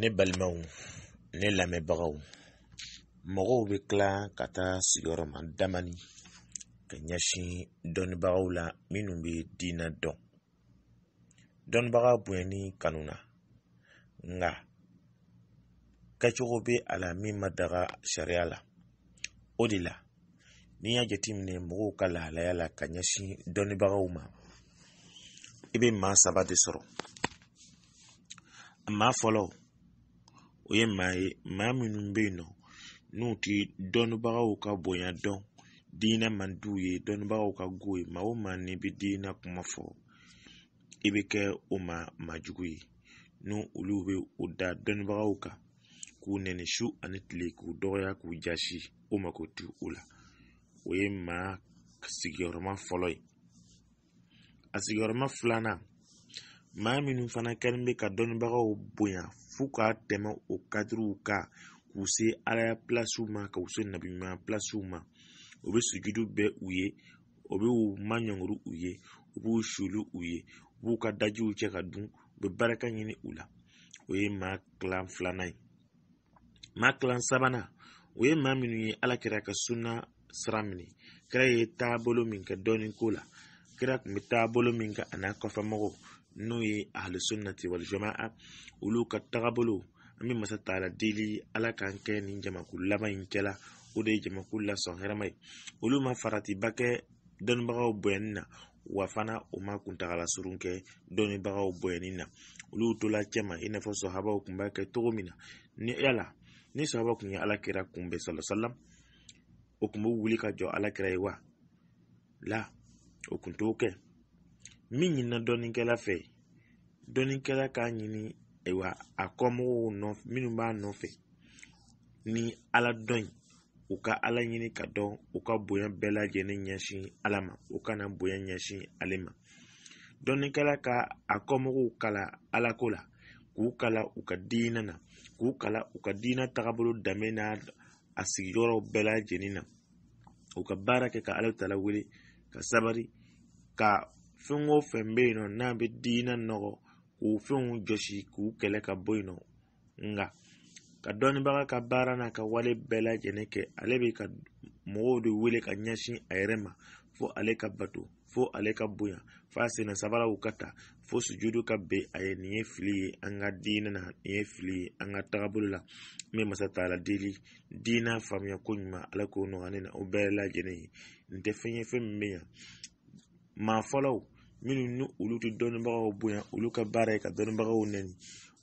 ne balimaw ne lamɛnbagaw mɔgɔw bɛ tila ka taa sigiyɔrɔma damani ka ɲɛsin dɔnnibagaw la minnu bɛ diinɛ dɔn dɔnnibaga bonyani kanu na nka kɛcogo bɛ a la min ma daga sariya la o de la n'i y'a jateminɛ mɔgɔw ka lahalaya la ka ɲɛsin dɔnnibagaw ma i bɛ maa saba de sɔrɔ maa fɔlɔ o ye maa ye maa minnu bɛ yen nɔ n'u ti dɔnnibagaw ka bonya dɔn diinɛ man d'u ye dɔnnibagaw ka go ye maa o maa n'i bɛ diinɛ kuma fɔ i bɛ kɛ o ma maajugu ye n'u olu bɛ o da dɔnnibagaw kan k'u nɛni su ani tile k'u dɔgɔya k'u jasi o mako t'u la o ye maa sigiyɔrɔma fɔlɔ ye a sigiyɔrɔma filanan maa minnu fana kɛlen bɛ ka dɔnnibagaw bonya f'u ka tɛmɛ o kadiriw kan k'u se alaya pilasiw ma k'u se nabiɲuman pilasiw ma u bɛ sujudu bɛɛ u ye u bɛ u maɲɔnguru u ye u b'u suli u ye u b'u ka dajiw cɛ ka dun u bɛ barika ɲini u la o ye maa kilan filanan ye maa kilan sabanan o ye maa minnu ye ala kɛra ka suna sira minɛ kɛra ye taabolo min kɛ dɔɔnin ko la kira kun bɛ taabolo min kan a kɔfɛmɔgɔw n'o ye ahlusunnati waljamaa olu ka tagabolo an bɛ masa taala deli ala k'an kɛ nin jamakulu laban in kɛla o de ye jamakulu lasɔn hɛrɛma ye olu ma faratiba kɛ dɔnnibagaw bonyani na wa fana o ma kuntagala surun kɛ dɔnnibagaw bonyani na olu tola cɛma i n'a fɔ sɔhabaw tun b'a kɛ cogo min na ni yala ni sɔhaba tun ye ala kira kunbɛn sɔlɔ o tun bɛ wuli ka jɔ ala ye wa la o kun t'o kɛ min ɲinina dɔɔninkɛla fɛ dɔɔninkɛla k'a ɲini ayiwa a kɔmɔgɔw nɔfɛ minnu b'a nɔfɛ ni ala dɔn in u ka ala ɲini ka dɔn u ka bonya bɛɛ lajɛlen ɲɛsin ala ma u kana bonya ɲɛsin ale ma dɔɔninkɛla ka a kɔmɔgɔw kala alako la k'u kala u ka diinɛ na k'u kala u ka diinɛ tagabolo danbe n'a a bɛɛ lajɛlen na u ka baara kɛ ka ala tala wele ka sabari ka fɛn o fɛn bɛ yen nɔ n'a bɛ diinɛ nɔgɔ k'o fɛnw jɔsi k'u kɛlɛ ka bɔ yen nɔ nka ka dɔnnibaga ka baara n'a ka wale bɛɛ lajɛlen kɛ ale bɛ ka mɔgɔw de wele ka ɲɛsin a yɛrɛ ma fo ale ka bato fo ale ka bonya fo a senna sabaraw ka ta fo sujudu ka bɛn a ye nin ye fili ye an ka diinɛ na nin ye fili ye an ka taagabolo la n bɛ masa ta deli diinɛ faamuya ko ɲuman ala k'o nɔgɔya ne na o bɛɛ lajɛlen ye n tɛ fɛn ye fɛn min bɛ yan maa fɔlɔw minnu ni olu tɛ dɔnnibagaw bonya olu ka baara ye ka dɔnnibagaw nɛni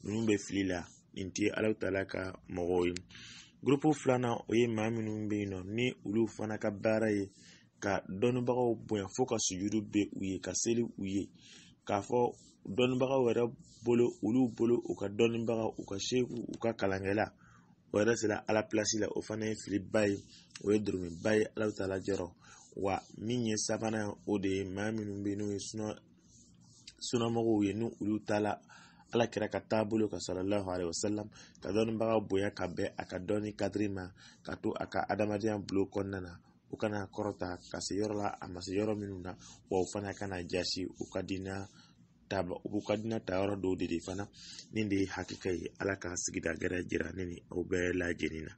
ninnu bɛ fili la nin tɛ ala ka mɔgɔw ye gurupu filanan o ye maa minnu bɛ yen nɔ ni olu fana ka baara ye ka dɔnnibagaw bonya fo ka sujudu bɛ u ye ka seli u ye k'a fɔ dɔnnibagaw yɛrɛ bolo olu bolo u ka dɔnnibaga u ka seku u ka kalankɛla o yɛrɛ sera ala pilasi la o fana ye filiba ye o ye durumiba ye ala ta jɔrɔ wa min ye sabanan o de ye maa minnu bɛ yen n'o ye sunɔgɔw ye ni olu la ala kɛra ka taabolo ka salallahu alaihi wasalam ka dɔnnibagaw bonya ka bɛn a ka dɔnni kadiri ma ka to a ka adamadenya bulon kɔnɔna na u kana kɔrɔta ka se yɔrɔ la a ma se yɔrɔ minnu na wa u fana kana jasi u ka diinɛ taba u b'u ka diinɛ ta yɔrɔ dɔw de fana ni de ye hakika ye ala ka sigida gɛrɛ jira ne ni aw bɛɛ lajɛlen na